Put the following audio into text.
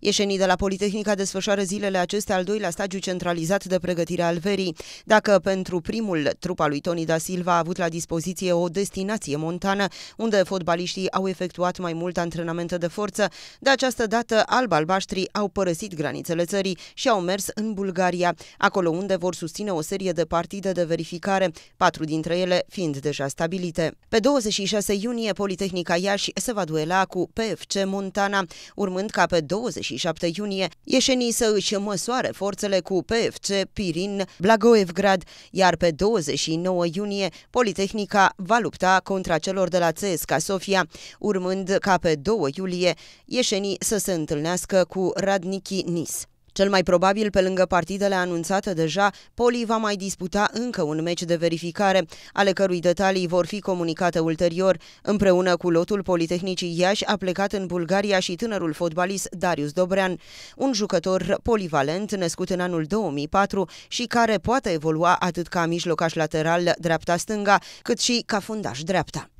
Ieșenii de la Politehnica desfășoară zilele acestea al doilea stagiu centralizat de pregătire al verii. Dacă pentru primul, trupa lui Tony da Silva a avut la dispoziție o destinație montană, unde fotbaliștii au efectuat mai mult antrenamente de forță, de această dată alb-albaștrii au părăsit granițele țării și au mers în Bulgaria, acolo unde vor susține o serie de partide de verificare, patru dintre ele fiind deja stabilite. Pe 26 iunie, Politehnica Iași se va duela cu PFC Montana, urmând ca pe 20 27 iunie, ieșenii să își măsoare forțele cu PFC Pirin Blagoevgrad, iar pe 29 iunie Politehnica va lupta contra celor de la CSKA Sofia, urmând ca pe 2 iulie ieșenii să se întâlnească cu Radniki Nis. Cel mai probabil, pe lângă partidele anunțate deja, Poli va mai disputa încă un meci de verificare, ale cărui detalii vor fi comunicate ulterior. Împreună cu lotul Politehnicii Iași a plecat în Bulgaria și tânărul fotbalist Darius Dobrean, un jucător polivalent născut în anul 2004 și care poate evolua atât ca mijlocaș lateral dreapta-stânga, cât și ca fundaș dreapta.